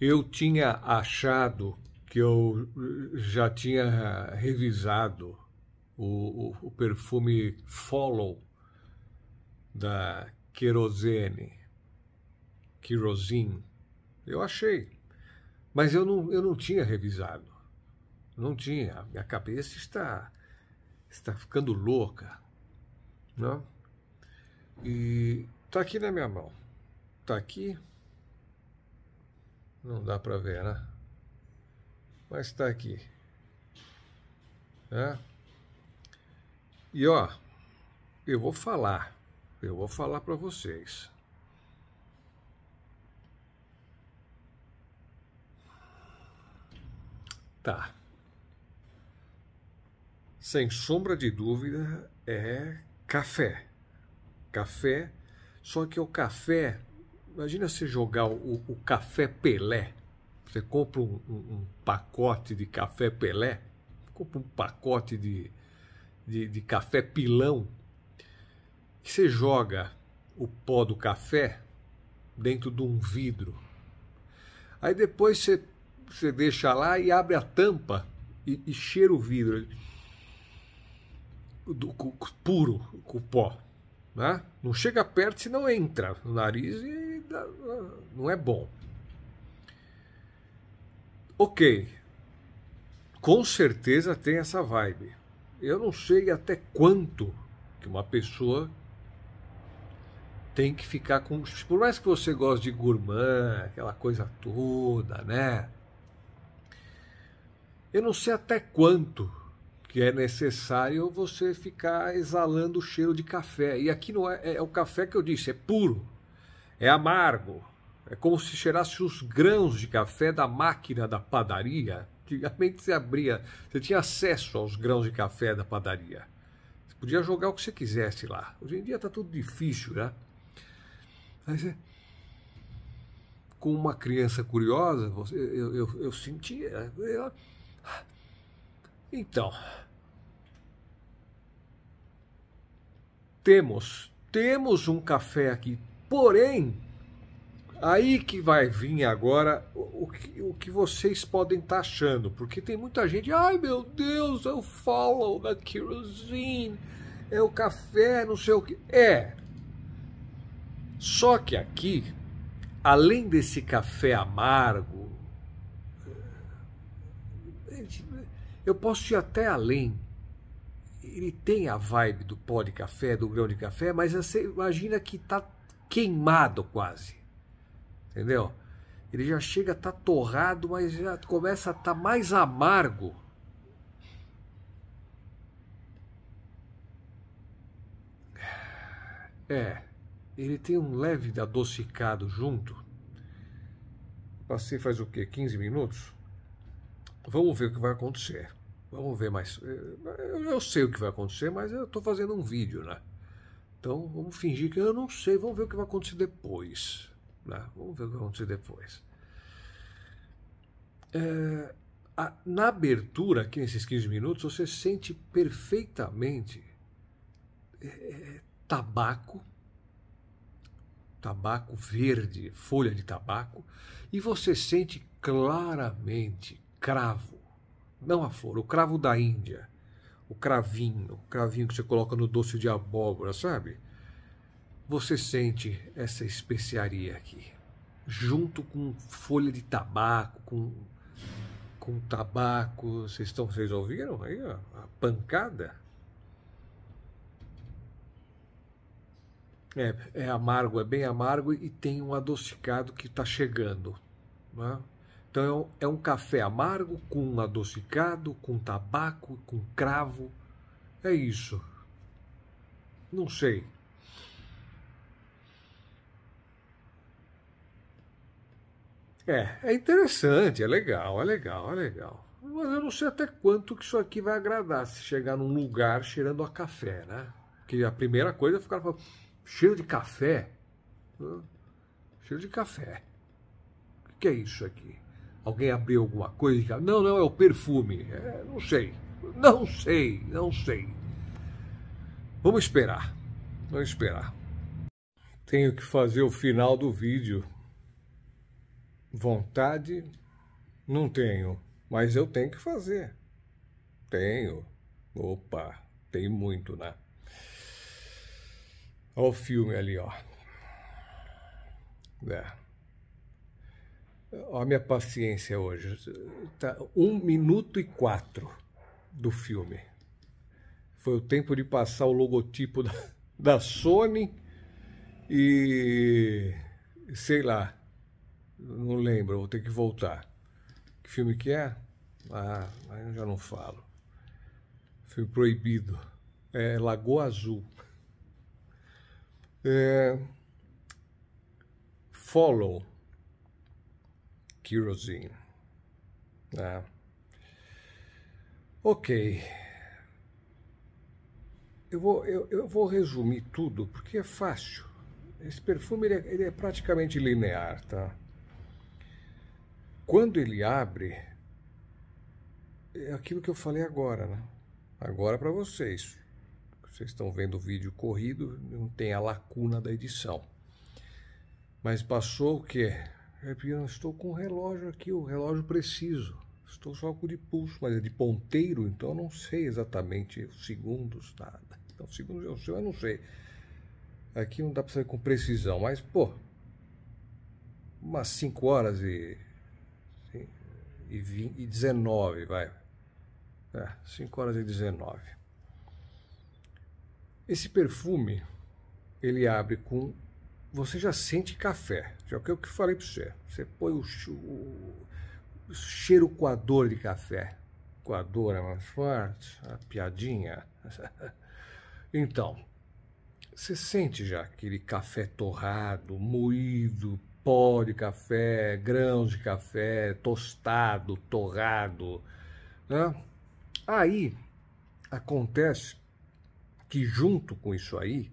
eu tinha achado que eu já tinha revisado o, o, o perfume Follow da Kerosene. Kerosene. Eu achei. Mas eu não, eu não tinha revisado. Não tinha. Minha cabeça está, está ficando louca. Não? E está aqui na minha mão. Está aqui. Não dá para ver, né? Mas está aqui. É? E ó, eu vou falar, eu vou falar para vocês. Tá. Sem sombra de dúvida é café. Café, só que o café imagina você jogar o, o café Pelé. Você compra um, um, um, pacote de café Pelé, compra um pacote de, de, de café pilão, e você joga o pó do café dentro de um vidro. Aí depois você, você deixa lá e abre a tampa e, e cheira o vidro do, puro, com o pó. Né? Não chega perto, senão entra no nariz e não é bom. Ok, com certeza tem essa vibe. Eu não sei até quanto que uma pessoa tem que ficar com. Por mais que você goste de gourmand, aquela coisa toda, né? Eu não sei até quanto que é necessário você ficar exalando o cheiro de café. E aqui não é, é, é o café que eu disse, é puro. É amargo. É como se cheirasse os grãos de café da máquina da padaria. Antigamente você abria, você tinha acesso aos grãos de café da padaria. Você podia jogar o que você quisesse lá. Hoje em dia está tudo difícil, né? Mas é... Com uma criança curiosa, eu, eu, eu sentia. É, eu... Então. Temos, temos um café aqui Porém, aí que vai vir agora o que, o que vocês podem estar tá achando, porque tem muita gente, ai meu Deus, eu follow da kerosene, é o café, não sei o que. É. Só que aqui, além desse café amargo, eu posso ir até além. Ele tem a vibe do pó de café, do grão de café, mas você imagina que está queimado quase. Entendeu? Ele já chega a estar tá torrado, mas já começa a estar tá mais amargo. É, ele tem um leve adocicado junto. Passei faz o quê? 15 minutos? Vamos ver o que vai acontecer. Vamos ver mais. Eu, eu sei o que vai acontecer, mas eu estou fazendo um vídeo, né? Então vamos fingir que eu não sei, vamos ver o que vai acontecer depois. Né? Vamos ver o que vai acontecer depois. É, a, na abertura, aqui nesses 15 minutos, você sente perfeitamente é, é, tabaco, tabaco verde, folha de tabaco, e você sente claramente cravo, não a flor, o cravo da Índia o cravinho, o cravinho que você coloca no doce de abóbora, sabe? Você sente essa especiaria aqui, junto com folha de tabaco, com, com tabaco. Vocês, estão, vocês ouviram aí ó, a pancada? É, é amargo, é bem amargo e tem um adocicado que está chegando. é? Então é, é um café amargo com adocicado, com tabaco, com cravo. É isso. Não sei. É, é interessante, é legal, é legal, é legal. Mas eu não sei até quanto que isso aqui vai agradar se chegar num lugar cheirando a café, né? Porque a primeira coisa é ficar falando, cheiro de café? Cheiro de café. O que é isso aqui? alguém abriu alguma coisa e não, não, é o perfume. É, não sei, não sei, não sei. Vamos esperar, vamos esperar. Tenho que fazer o final do vídeo. Vontade não tenho, mas eu tenho que fazer. Tenho. Opa, tem muito, né? Olha o filme ali, ó. É. Olha a minha paciência hoje. Tá um minuto e quatro do filme. Foi o tempo de passar o logotipo da, da Sony e. sei lá. Não lembro, vou ter que voltar. Que filme que é? Ah, eu já não falo. Filme proibido. É Lagoa Azul. É... Follow kerosene. Né? Ok. Eu vou, eu, eu, vou resumir tudo porque é fácil. Esse perfume ele é, ele é praticamente linear, tá? Quando ele abre, é aquilo que eu falei agora, né? Agora para vocês. Vocês estão vendo o vídeo corrido, não tem a lacuna da edição. Mas passou o quê? É porque eu não estou com o relógio aqui, o relógio preciso. Estou só com o de pulso, mas é de ponteiro, então eu não sei exatamente os segundos, nada. Então, segundos é eu sei, eu não sei. Aqui não dá para saber com precisão, mas, pô, umas 5 horas e, e, 20, e 19, vai. É, 5 horas e 19. Esse perfume, ele abre com você já sente café. Já é que eu que falei para você. Você põe o, o, o cheiro coador de café. Coador é mais forte, a piadinha. Então, você sente já aquele café torrado, moído, pó de café, grãos de café, tostado, torrado. Né? Aí acontece que junto com isso aí,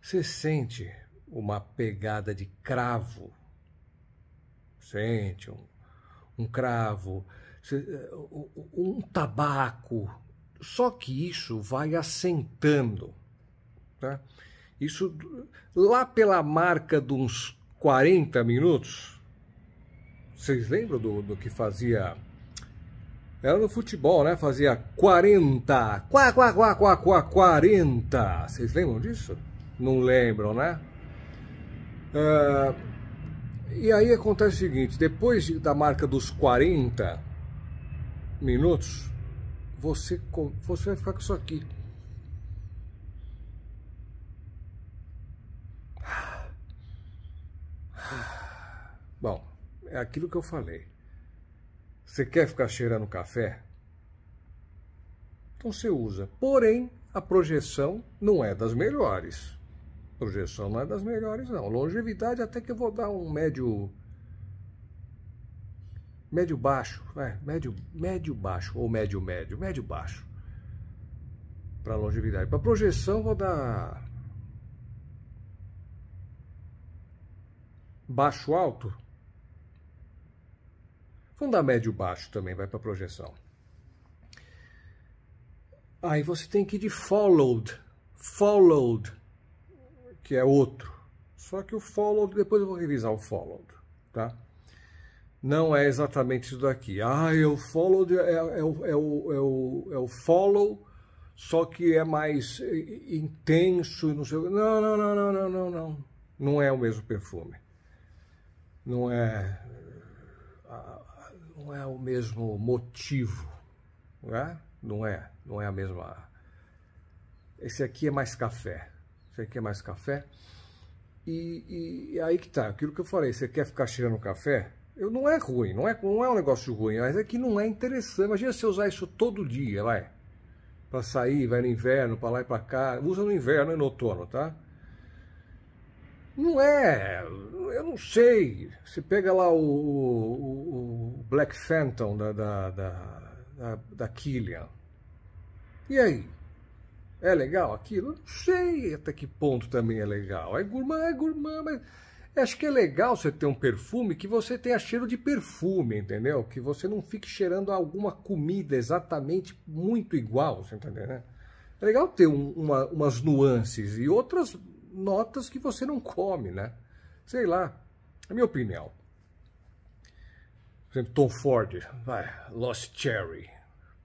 você sente uma pegada de cravo. Sente um, um cravo, eh, um tabaco. Só que isso vai assentando. Tá? Isso lá pela marca de uns 40 minutos. Vocês lembram do, do que fazia? Era no futebol, né? Fazia 40. Quá, quá, quá, quá, quá, 40. Vocês lembram disso? Não lembram, né? Ah, e aí acontece o seguinte: depois da marca dos 40 minutos, você, você vai ficar com isso aqui. Bom, é aquilo que eu falei. Você quer ficar cheirando café? Então você usa. Porém, a projeção não é das melhores. Projeção não é das melhores, não. Longevidade até que eu vou dar um médio. Médio baixo, né? Médio, médio baixo, ou médio médio, médio baixo. Para longevidade. Para projeção vou dar. Baixo alto. Vamos dar médio baixo também, vai para projeção. Aí você tem que ir de followed. Followed que é outro. Só que o followed, depois eu vou revisar o followed, tá? Não é exatamente isso daqui. Ah, eu é followed é, é, é, o, é, o, é o follow, só que é mais intenso, e não sei Não, não, não, não, não, não, não. Não é o mesmo perfume. Não é, não é o mesmo motivo, não é? Não é, não é a mesma. Esse aqui é mais café você quer mais café? E, e, e, aí que tá, aquilo que eu falei, você quer ficar cheirando café? Eu, não é ruim, não é, não é um negócio ruim, mas é que não é interessante. Imagina você usar isso todo dia, vai. Pra sair, vai no inverno, pra lá e pra cá. Usa no inverno e no outono, tá? Não é, eu não sei. Você pega lá o, o, o Black Phantom da, da, da, da, da Killian. E aí? É legal aquilo? Não sei até que ponto também é legal. É gourmand, é gourmand, mas acho que é legal você ter um perfume que você tenha cheiro de perfume, entendeu? Que você não fique cheirando alguma comida exatamente muito igual, você entendeu, né? É legal ter um, uma, umas nuances e outras notas que você não come, né? Sei lá, é minha opinião. Por exemplo, Tom Ford, vai, Lost Cherry,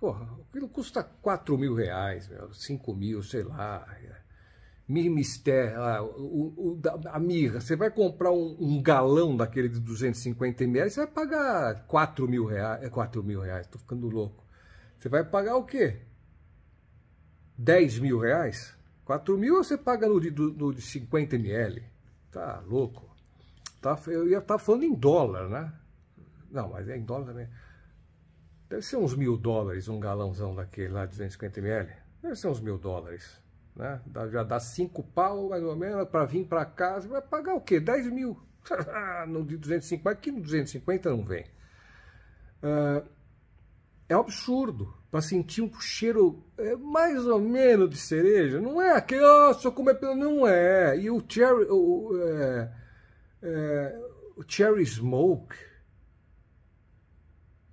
Porra, aquilo custa 4 mil reais, 5 mil, sei lá. É. Mister, a, ah, o, o, a mirra, você vai comprar um, um, galão daquele de 250 ml, você vai pagar 4 mil reais, 4 é, mil reais, tô ficando louco. Você vai pagar o quê? 10 mil reais? 4 mil você paga no de, no de 50 ml? Tá louco. Tá, eu ia estar tá falando em dólar, né? Não, mas é em dólar também. Deve ser uns mil dólares um galãozão daquele lá, 250 ml. Deve ser uns mil dólares. Né? já dá cinco pau, mais ou menos, para vir para casa. Vai pagar o quê? 10 mil. Ah, no de 250, aqui no 250 não vem. Uh, é um absurdo para sentir um cheiro é, mais ou menos de cereja. Não é aquele, oh, só comer pelo. Não é. E o cherry, o, é, é, o cherry smoke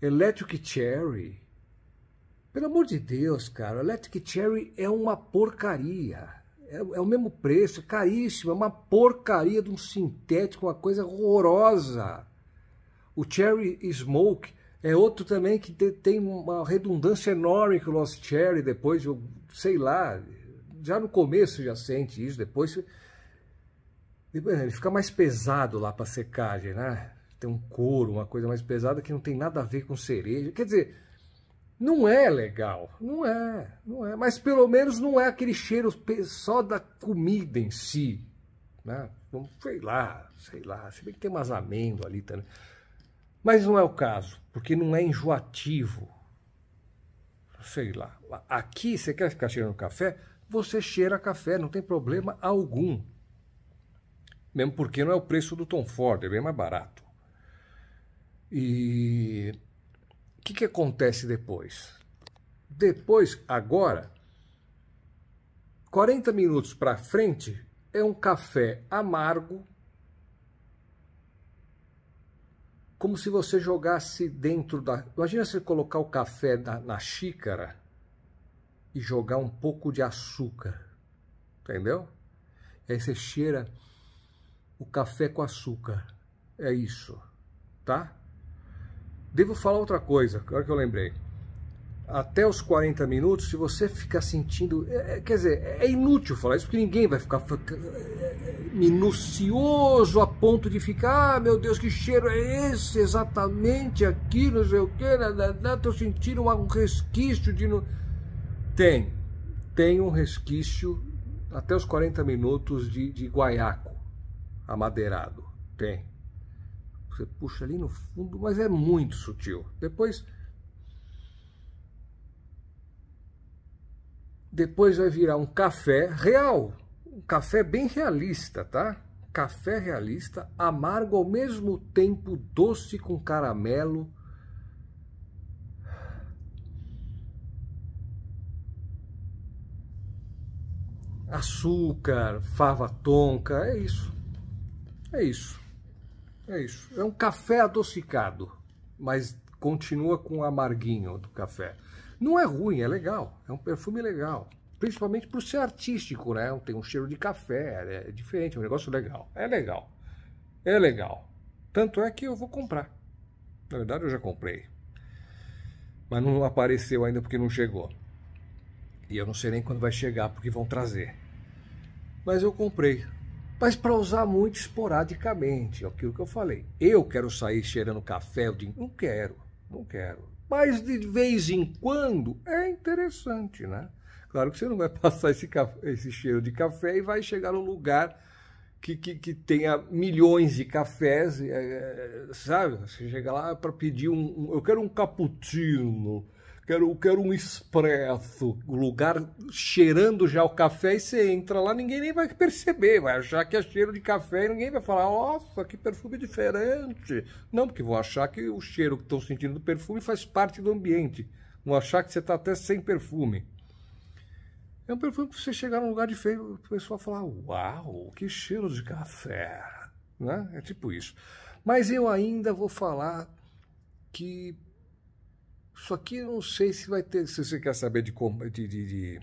Electric Cherry. Pelo amor de Deus, cara, Electric Cherry é uma porcaria. É, é o mesmo preço, é caríssimo, é uma porcaria de um sintético, uma coisa horrorosa. O Cherry Smoke é outro também que tem uma redundância enorme com o Lost Cherry depois, eu sei lá, já no começo já sente isso, depois ele fica mais pesado lá para secagem, né? tem um couro, uma coisa mais pesada que não tem nada a ver com cereja. Quer dizer, não é legal, não é, não é. Mas pelo menos não é aquele cheiro só da comida em si, né? Sei lá, sei lá, se bem que tem umas amêndoas ali também. Mas não é o caso, porque não é enjoativo. Sei lá. Aqui, você quer ficar cheirando café? Você cheira café, não tem problema algum. Mesmo porque não é o preço do Tom Ford, é bem mais barato. E o que, que acontece depois? Depois, agora, 40 minutos para frente, é um café amargo, como se você jogasse dentro da. Imagina você colocar o café na, na xícara e jogar um pouco de açúcar, entendeu? aí você cheira o café com açúcar, é isso, tá? Devo falar outra coisa, agora que eu lembrei. Até os 40 minutos, se você ficar sentindo. É, é quer dizer, é, é inútil falar isso, porque ninguém vai ficar é, minucioso a ponto de ficar. Ah, meu Deus, que cheiro é esse? Exatamente aqui, não sei o quê. Estou né, né, né, sentindo um resquício de. Tem. Tem um resquício até os 40 minutos de, de guaiaco amadeirado. Tem. Você puxa ali no fundo, mas é muito sutil. Depois. Depois vai virar um café real. Um café bem realista, tá? Café realista, amargo ao mesmo tempo doce com caramelo. açúcar, fava tonka, é isso. É isso. É isso. É um café adocicado, mas continua com o amarguinho do café. Não é ruim, é legal. É um perfume legal. Principalmente por ser artístico, né? Tem um cheiro de café, é, é diferente, é um negócio legal. É legal. É legal. Tanto é que eu vou comprar. Na verdade, eu já comprei. Mas não apareceu ainda porque não chegou. E eu não sei nem quando vai chegar, porque vão trazer. Mas eu comprei mas para usar muito esporadicamente, aquilo é que eu falei. Eu quero sair cheirando café Não quero, não quero. Mas de vez em quando é interessante, né? Claro que você não vai passar esse, café, esse cheiro de café e vai chegar num lugar que, que, que, tenha milhões de cafés, é, é sabe? Você chega lá para pedir um, um, Eu quero um cappuccino quero, quero um expresso. O lugar cheirando já o café e você entra lá, ninguém nem vai perceber, vai achar que é cheiro de café e ninguém vai falar, nossa, que perfume diferente. Não, porque vão achar que o cheiro que estão sentindo do perfume faz parte do ambiente. Vão achar que você está até sem perfume. É um perfume que você chegar num lugar de feio, o pessoal falar, uau, que cheiro de café. Né? É tipo isso. Mas eu ainda vou falar que isso aqui eu não sei se vai ter. Se você quer saber de, de, de, de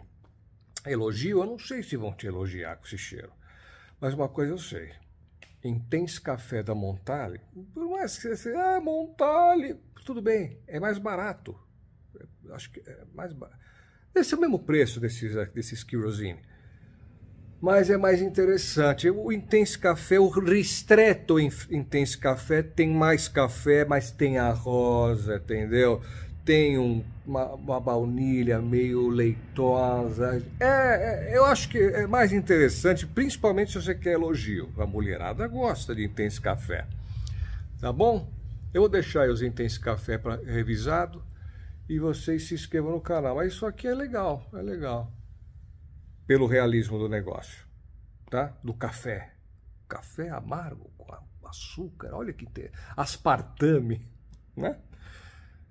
elogio, eu não sei se vão te elogiar com esse cheiro. Mas uma coisa eu sei. Intense café da Montale, por mais que você ah, Montale, tudo bem, é mais barato. É, acho que é mais barato. Esse é o mesmo preço desses, desses kerosene. Mas é mais interessante. O Intense Café, o Ristretto Intense Café, tem mais café, mas tem arroz, entendeu? tem um, uma, uma, baunilha meio leitosa. É, é, eu acho que é mais interessante, principalmente se você quer elogio. A mulherada gosta de intenso café. Tá bom? Eu vou deixar os intensos café pra, revisado e vocês se inscrevam no canal. Mas isso aqui é legal, é legal. Pelo realismo do negócio, tá? Do café. Café amargo com açúcar, olha que tem aspartame, né?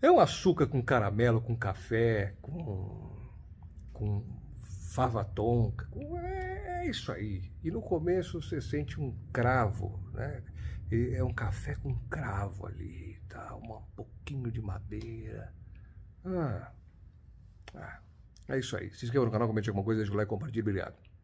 É um açúcar com caramelo, com café, com, com fava tonka. Com, é, é, isso aí. E no começo você sente um cravo, né? E é um café com cravo ali, tá? Um pouquinho de madeira. Ah, ah. é isso aí. Se inscreva no canal, comente alguma coisa, deixa o like, compartilhe. Obrigado.